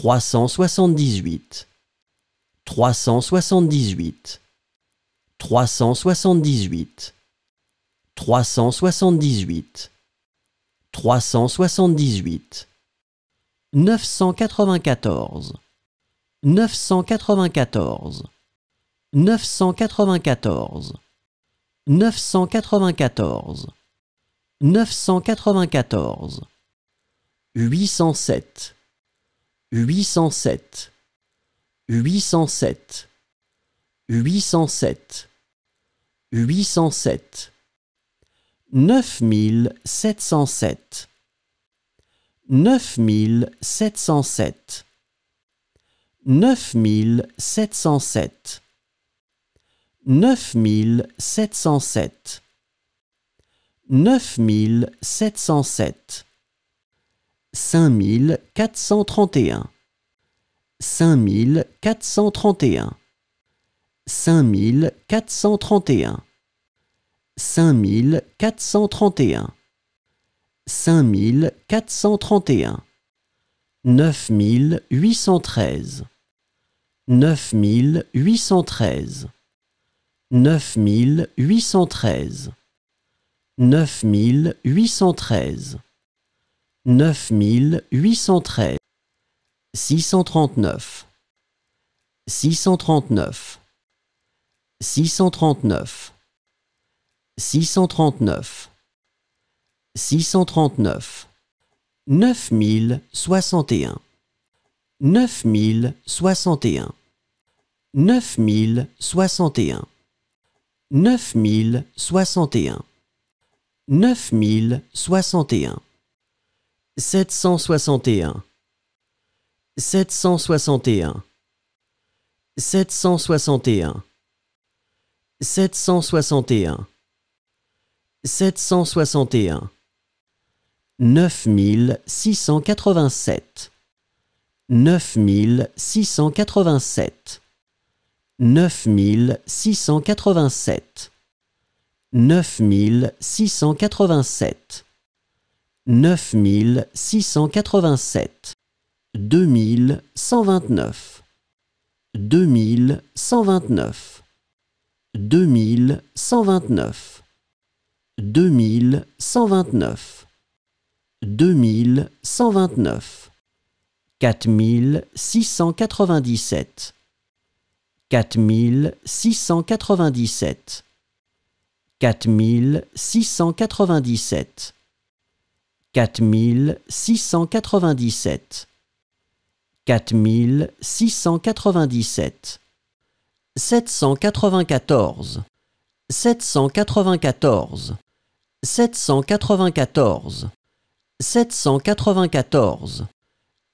378 378 378 378 378 994 994 994 994 994 807 807 807 807 807 9707 9707 9707 9707 9707 5431 5431 5431 5431 5431 9813 9813 9813 9813 9813 639 639 639 639 639 9061 9061 9061 9061 9061 sept cent soixante et un sept cent soixante et un sept cent soixante et un sept cent soixante et un sept cent soixante et un neuf mille six cent quatre-vingt-sept neuf mille six cent quatre-vingt-sept neuf mille six cent quatre-vingt-sept neuf mille six cent quatre-vingt-sept 9687 2129 2129 2129 2129 2129 4697 4697 4697 4697 4697 794 794 794 794 794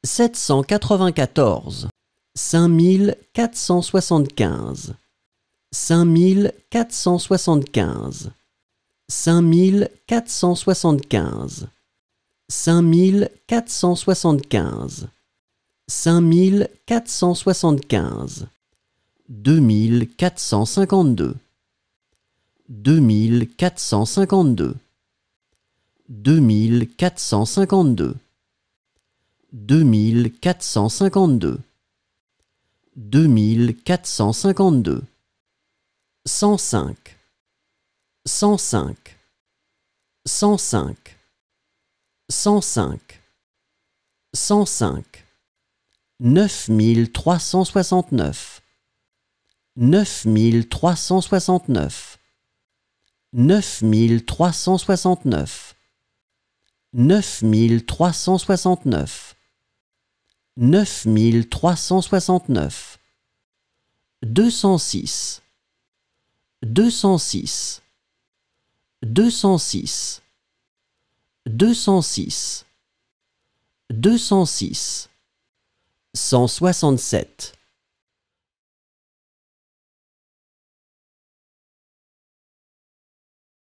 5475 5475 5475 5475 5475 2452 2452 2452 2452 2452 105 105 105 105 105 9369 9369 9369 9369 9369 206 206 206 206 206 167